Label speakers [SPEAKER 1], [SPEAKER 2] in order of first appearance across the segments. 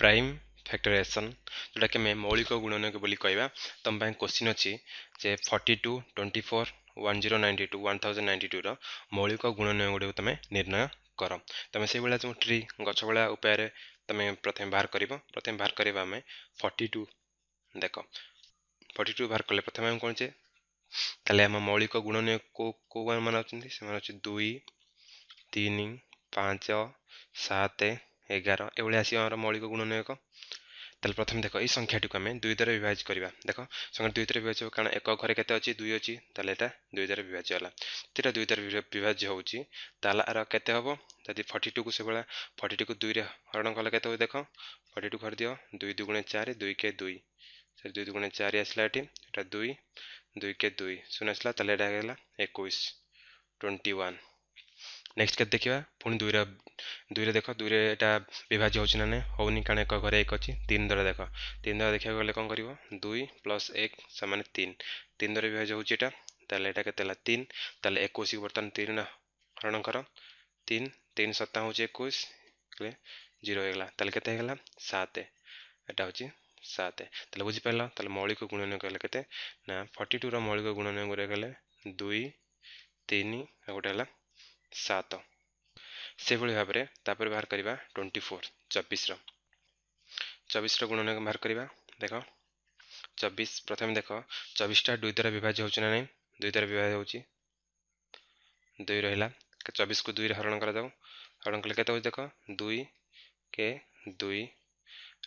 [SPEAKER 1] prime ফ্যাক্টরাইজেসন ଯେଉଁଟାକି ଆମେ ମୌଳିକ ଗୁଣନୀୟକ ବୋଲି କହିବା ତୁମ ପାଇଁ କୋଶ୍ଚିନ୍ ଅଛି ଯେ forty two twenty four one zero ninety two one thousand ninety ଟୁର ମୌଳିକ ଗୁଣନୀୟ ଗୁଡ଼ିକୁ ତୁମେ ନିର୍ଣ୍ଣୟ କର ତୁମେ ସେଇଭଳିଆ ଯେଉଁ ଟ୍ରି ଗଛଭଳିଆ ଉପାୟରେ ତୁମେ ପ୍ରଥମେ ବାହାର କରିବ ପ୍ରଥମେ ବାହାର କରିବା ଆମେ ଫର୍ଟି ଟୁ ଦେଖ ଫର୍ଟି ଟୁ ବାହାର କଲେ ପ୍ରଥମେ ଆମେ କ'ଣ ଯେ ତାହେଲେ ଆମ ମୌଳିକ ଗୁଣନୀୟ କେଉଁ କେଉଁମାନେ ଅଛନ୍ତି ସେମାନେ ହେଉଛି ଦୁଇ ତିନି ପାଞ୍ଚ ସାତ এগার এভাবে আসবে আমার মৌলিক গুণনীয়ক তাহলে প্রথমে দেখো এই সংখ্যাটিকে আমি দুই দ্বারা বিভাজ করা দেখ সংখ্যা দুই দ্বারা বিভাজ হব কারণ এক ঘরে কেতে অছি দুই অছি তাহলে এটা দুই দ্বারা বিভাজ্য হল যেটা দুই দ্বারা বিভাজ্য হচ্ছে তাহলে আর কেতে হব যদি ফর্টি টুকু সেভাবে ফর্টি টুকু দুইরে হরণ কলে কেতে হবে দেখ ফর্টি টু ঘর দিও দুই দুগুণে চারি দুই কে দুই সে দুই দুগুণে চারি আসলা এটি এটা দুই দুই কে দুই শুনে আসলা তাহলে এটা হয়ে গেল একুশ টোয়েন্টি ওয়ান ନେକ୍ସଟ କେତେ ଦେଖିବା ପୁଣି ଦୁଇର ଦୁଇରେ ଦେଖ ଦୁଇରେ ଏଇଟା ବିଭାଜ୍ୟ ହେଉଛି ନା ନାହିଁ ହେଉନି କାରଣ ଏକ ଘରେ ଏକ ଅଛି ତିନି ଦ୍ୱାରା ଦେଖ ତିନି ଦ୍ୱାରା ଦେଖିବାକୁ ଗଲେ କ'ଣ କରିବ ଦୁଇ ପ୍ଲସ୍ ଏକ ସେମାନେ ତିନି ତିନି ଦ୍ୱାରା ବିଭାଜ୍ୟ ହେଉଛି ଏଇଟା ତାହେଲେ ଏଇଟା କେତେ ହେଲା ତିନି ତାହେଲେ ଏକୋଇଶକୁ ବର୍ତ୍ତମାନ ତିନି ହରଣ କର ତିନି ତିନି ସପ୍ତାହ ହେଉଛି ଏକୋଇଶ ଜିରୋ ହୋଇଗଲା ତାହେଲେ କେତେ ହୋଇଗଲା ସାତ ଏଇଟା ହେଉଛି ସାତ ତାହେଲେ ବୁଝିପାରିଲ ତାହେଲେ ମୌଳିକ ଗୁଣନୀୟ କହିଲେ କେତେ ନା ଫର୍ଟି ଟୁର ମୌଳିକ ଗୁଣନୀୟ ଗୁଡ଼ିକ ହେଲେ ଦୁଇ ତିନି ଆଉ ଗୋଟେ ହେଲା ସାତ ସେଭଳି ଭାବରେ ତାପରେ ବାହାର କରିବା ଟ୍ୱେଣ୍ଟି ଫୋର୍ ଚବିଶର ଚବିଶର ଗୁଣନ ବାହାର କରିବା ଦେଖ ଚବିଶ ପ୍ରଥମେ ଦେଖ ଚବିଶଟା ଦୁଇ ଦ୍ୱାରା ବିଭାଜ୍ୟ ହେଉଛି ନା ନାହିଁ ଦୁଇ ଦ୍ୱାରା ବିଭାଜ୍ୟ ହେଉଛି ଦୁଇ ରହିଲା ଚବିଶକୁ ଦୁଇରେ ହରଣ କରାଯାଉ ହରଣ କଲେ କେତେ ହେଉଛି ଦେଖ ଦୁଇ କେ ଦୁଇ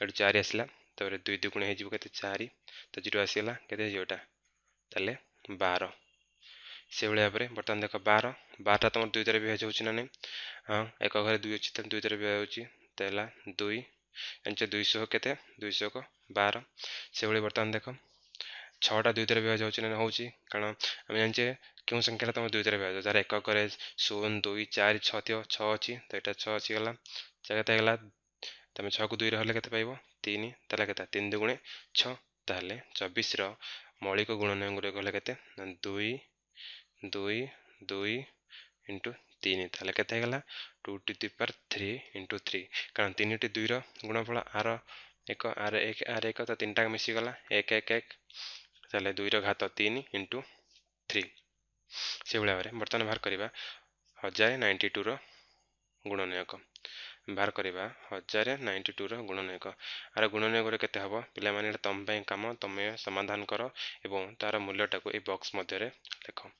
[SPEAKER 1] ଏଠୁ ଚାରି ଆସିଲା ତାପରେ ଦୁଇ ଦୁଇ ଗୁଣ ହେଇଯିବ କେତେ ଚାରି ତ ଜିରୋ ଆସିଗଲା କେତେ ହେଇଯିବ ଏଇଟା ତାହେଲେ ବାର ସେଭଳି ଭାବରେ ବର୍ତ୍ତମାନ ଦେଖ ବାର ବାରଟା ତୁମର ଦୁଇ ଦ୍ୱାରା ବିଭାଜ ହେଉଛି ନା ନାହିଁ ହଁ ଏକ ଘରେ ଦୁଇ ଅଛି ତାହେଲେ ଦୁଇ ଦ୍ୱାରା ବିଭାଜ ହେଉଛି ତାହେଲେ ହେଲା ଦୁଇ ଜାଣିଛ ଦୁଇଶହ କେତେ ଦୁଇଶହ ବାର ସେଭଳି ବର୍ତ୍ତମାନ ଦେଖ ଛଅଟା ଦୁଇ ଦ୍ୱାରା ବିଭାଜ ହେଉଛି ନା ହେଉଛି କାରଣ ଆମେ ଜାଣିଛେ କେଉଁ ସଂଖ୍ୟାଟା ତୁମର ଦୁଇ ଦ୍ୱାରା ବିଭାଜ ଯାହାର ଏକକରେ ଶୂନ ଦୁଇ ଚାରି ଛଅ ଥିବ ଛଅ ଅଛି ତ ଏଇଟା ଛଅ ଆସିଗଲା ଜାଗା କେତେ ହେଇଗଲା ତୁମେ ଛଅକୁ ଦୁଇରେ ହେଲେ କେତେ ପାଇବ ତିନି ତାହେଲେ କେତେ ତିନି ଦୁଗୁଣେ ଛଅ ତାହେଲେ ଚବିଶର ମୌଳିକ ଗୁଣନୟ ଗୁଡ଼ିକ ହେଲେ କେତେ ଦୁଇ ଦୁଇ ଦୁଇ ଇଣ୍ଟୁ ତିନି ତାହେଲେ କେତେ ହେଇଗଲା two to the power three into three କାରଣ ତିନିଟି ଦୁଇର ଗୁଣଫଳ ଆର ଏକ ଆର ଏକ ଆର ଏକ ତ ତିନିଟାକୁ ମିଶିଗଲା ଏକ ଏକ ଏକ ତାହେଲେ ଦୁଇର ଘାତ ତିନି ଇଣ୍ଟୁ ଥ୍ରୀ ସେଭଳି ଭାବରେ ବର୍ତ୍ତମାନ ବାହାର କରିବା ହଜାରେ ନାଇଣ୍ଟି ଟୁର ଗୁଣନୟକ ବାହାର କରିବା ହଜାରେ ନାଇଣ୍ଟି ଟୁର ଗୁଣନୟକ ଆର ଗୁଣନୟକରେ କେତେ ହେବ ପିଲାମାନେ ଏଇଟା ତୁମ ପାଇଁ କାମ ତୁମେ ସମାଧାନ କର ଏବଂ ତାର ମୂଲ୍ୟଟାକୁ ଏ ବକ୍ସ ମଧ୍ୟରେ ଲେଖ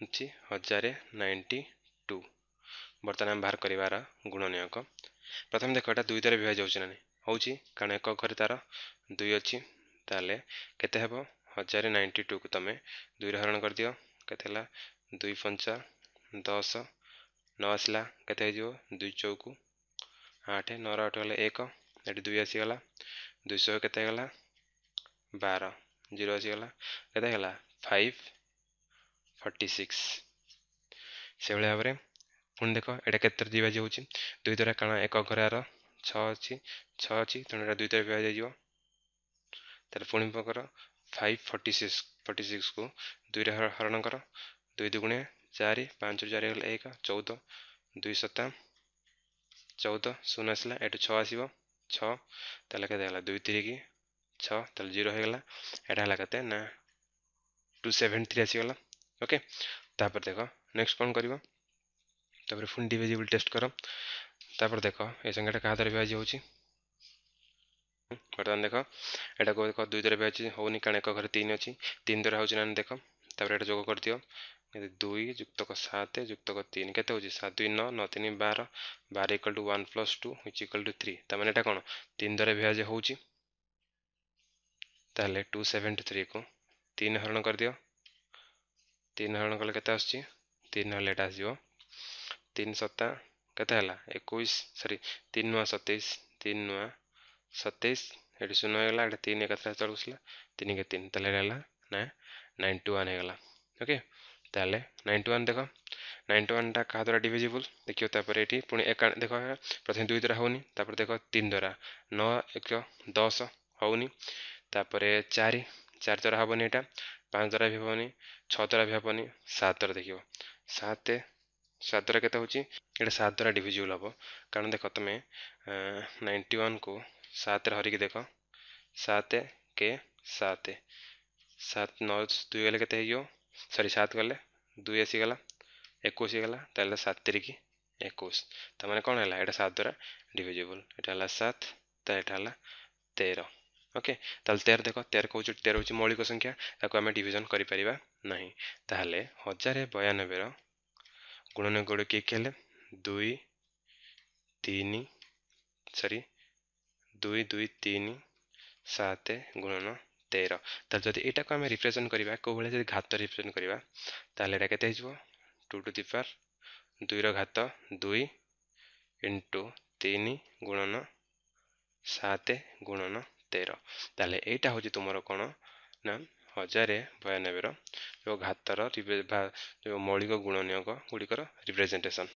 [SPEAKER 1] ହେଉଛି ହଜାର ନାଇଣ୍ଟି ଟୁ ବର୍ତ୍ତମାନ ଆମେ ବାହାର କରିବାର ଗୁଣନୀୟକ ପ୍ରଥମେ ଦେଖ ଏଇଟା ଦୁଇ ଦ୍ୱାରା ବିଭାଜ ହେଉଛି ନା ନାହିଁ ହେଉଛି କାରଣ ଏକ ଘରେ ତା'ର ଦୁଇ ଅଛି ତାହେଲେ କେତେ ହେବ ହଜାର ନାଇଣ୍ଟି ଟୁକୁ ତୁମେ ଦୁଇରେ ହରଣ କରିଦିଅ କେତେ ହେଲା ଦୁଇ ପଞ୍ଚା ଦଶ ନଅ ଆସିଲା କେତେ ହେଇଯିବ ଦୁଇ ଚଉକୁ ଆଠ ନଅର ଆଠ ହେଲେ ଏକ ଏଠି ଦୁଇ ଆସିଗଲା ଦୁଇଶହ କେତେ ହେଇଗଲା ବାର ଜିରୋ ଆସିଗଲା କେତେ ହେଇଗଲା ଫାଇଭ୍ 46 ସେ ଭଳି ଭାବରେ ପୁଣି ଦେଖ ଏଟା କେତେ ଦିବା ଯାଉଛି ଦୁଇ ଦ୍ୱାରା କାରଣ ଏକ ଘରର ଛ ଅଛି ଛ ଅଛି ତେଣୁ ଏଟା ଦୁଇ ଦ୍ୱାରା ବିଭାଗ ଯାଇଯିବ ତାହେଲେ ପୁଣି କର ଫାଇଭ ଫର୍ଟି ସିକ୍ସ ଫର୍ଟି ସିକ୍ସକୁ ଦୁଇରେ ହରଣ କର ଦୁଇ ଦୁଇଗୁଣିଆ ଚାରି ପାଞ୍ଚରୁ ଚାରି ହେଲେ ଏକ ଚଉଦ ଦୁଇ ସତା ଚଉଦ ଶୂନ ଆସିଲା ଏଠୁ ଛଅ ଆସିବ ଛଅ ତାହେଲେ କେତେ ହେଲା ଦୁଇ ତିରିକି ଛଅ ତାହେଲେ ଜିରୋ ହେଇଗଲା ଏଇଟା ହେଲା କେତେ ନା ଟୁ ସେଭେନ୍ ଥ୍ରୀ ଆସିଗଲା ओके तापर देख नेक्स्ट कौन कर फुल डिजेबल टेस्ट कर तापर देख ए संख्या क्या द्वारा विभाज्य हो बर्तमान देख एटा को देख दुई द्वारा विभाज्य हो कारण एक घर तीन अच्छी तीन द्वारा हो देख तापर एट जोग कर दिव्य दुई युक्तक सात युक्तक तीन के सात दुई नौ नौ तीन बार बार equal to one plus two हिच इक्वल टू थ्री तम मैंने कौन तीन द्वारा विभाज्य हो टू सेवेन्टी थ्री को तीन हरण कर दिया তিন হরণ কলে কেতে আসছে তিন হলে এটা আসব তিন সতা কেতে হল একুশ সরি তিন নয় সতেইশ তিন নয় সতেইশ এটি শূন্য হয়ে গেল এটা তিন একাত্রে চলে বসলা তিন কে তিন তাহলে এটা হল না নাইন টু ওয়ান হয়ে গেল ওকে তাহলে নাইন টু ওয়ান দেখ নাইন টু ওয়ানটা কাহা দ্বারা ডিভিজিবল দেখিও তারপরে এটি পুঁ এক দেখ প্রথমে দুই দ্বারা হোনি তারপরে দেখ তিন দ্বারা ন এক দশ হোনি তারপরে চারি চারি দ্বারা হবনি এটা पाँच द्वारा भी हेनी छः द्वारा भी हेनी सात द्वारा देख सात सात द्वारा के सात द्वारा डिजिबल हम कारण देख तुम्हें नाइंटी वन को सात हरिक देख सात के सात सात नौ दुई गले के सरी सात गले दुई आसीगला एक सात तारिख एक मैंने कौन है सात द्वारा डिजिबल यहाँ सात तो यहाँ तेरह ଓକେ ତାହେଲେ ତେର ଦେଖ ତେର କହୁଛୁ ତେର ହେଉଛି ମୌଳିକ ସଂଖ୍ୟା ତାକୁ ଆମେ ଡିଭିଜନ୍ କରିପାରିବା ନାହିଁ ତାହେଲେ ହଜାରେ ବୟାନବେର ଗୁଣନ ଗୁଡ଼ିକ କିଏ ହେଲେ ଦୁଇ ତିନି ସରି ଦୁଇ ଦୁଇ ତିନି ସାତ ଗୁଣନ ତେର ତାହେଲେ ଯଦି ଏଇଟାକୁ ଆମେ ରିପ୍ରେଜେଣ୍ଟ କରିବା କେଉଁଭଳି ଯଦି ଘାତ ରିପ୍ରେଜେଣ୍ଟ କରିବା ତାହେଲେ ଏଇଟା କେତେ ହେଇଯିବ ଟୁ ଟୁ ଦି ପାର ଦୁଇର ଘାତ ଦୁଇ ଇଣ୍ଟୁ ତିନି ଗୁଣନ ସାତ ଗୁଣନ ତେର ତାହେଲେ ଏଇଟା ହେଉଛି ତୁମର କ'ଣ ନା ହଜାରେ ବୟାନବେର ଯେଉଁ ଘାତର ଯେଉଁ ମୌଳିକ ଗୁଣ ନିୟୋଗ ଗୁଡ଼ିକର ରିପ୍ରେଜେଣ୍ଟେସନ୍